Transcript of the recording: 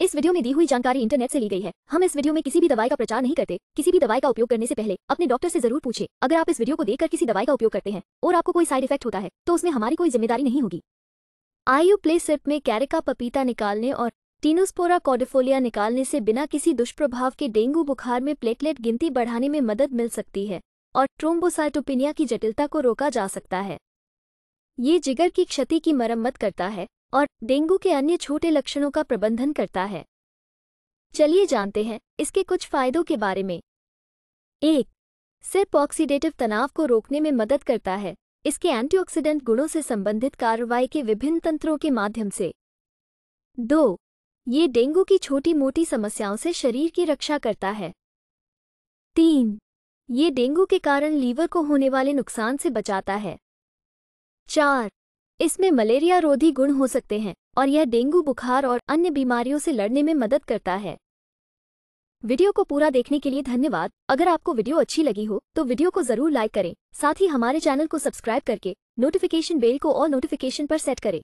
इस वीडियो में दी हुई जानकारी इंटरनेट से ली गई है हम इस वीडियो में किसी भी दवाई का प्रचार नहीं करते किसी भी दवाई का उपयोग करने से पहले अपने डॉक्टर से जरूर पूछे अगर आप इस वीडियो को देखकर किसी दवाई का उपयोग करते हैं और आपको कोई साइड इफेक्ट होता है तो उसमें हमारी कोई जिम्मेदारी नहीं होगी आयु प्ले सिर्फ में कैरिका पपीता निकालने और टीनोस्पोरा कॉडिफोलिया निकालने से बिना किसी दुष्प्रभाव के डेंगू बुखार में प्लेटलेट गिनती बढ़ाने में मदद मिल सकती है और ट्रोम्बोसाइटोपिनिया की जटिलता को रोका जा सकता है ये जिगर की क्षति की मरम्मत करता है और डेंगू के अन्य छोटे लक्षणों का प्रबंधन करता है चलिए जानते हैं इसके कुछ फायदों के बारे में एक सिर्फ ऑक्सीडेटिव तनाव को रोकने में मदद करता है इसके एंटीऑक्सीडेंट गुणों से संबंधित कार्रवाई के विभिन्न तंत्रों के माध्यम से दो ये डेंगू की छोटी मोटी समस्याओं से शरीर की रक्षा करता है तीन ये डेंगू के कारण लीवर को होने वाले नुकसान से बचाता है चार इसमें मलेरिया रोधी गुण हो सकते हैं और यह डेंगू बुखार और अन्य बीमारियों से लड़ने में मदद करता है वीडियो को पूरा देखने के लिए धन्यवाद अगर आपको वीडियो अच्छी लगी हो तो वीडियो को जरूर लाइक करें साथ ही हमारे चैनल को सब्सक्राइब करके नोटिफिकेशन बेल को और नोटिफिकेशन पर सेट करें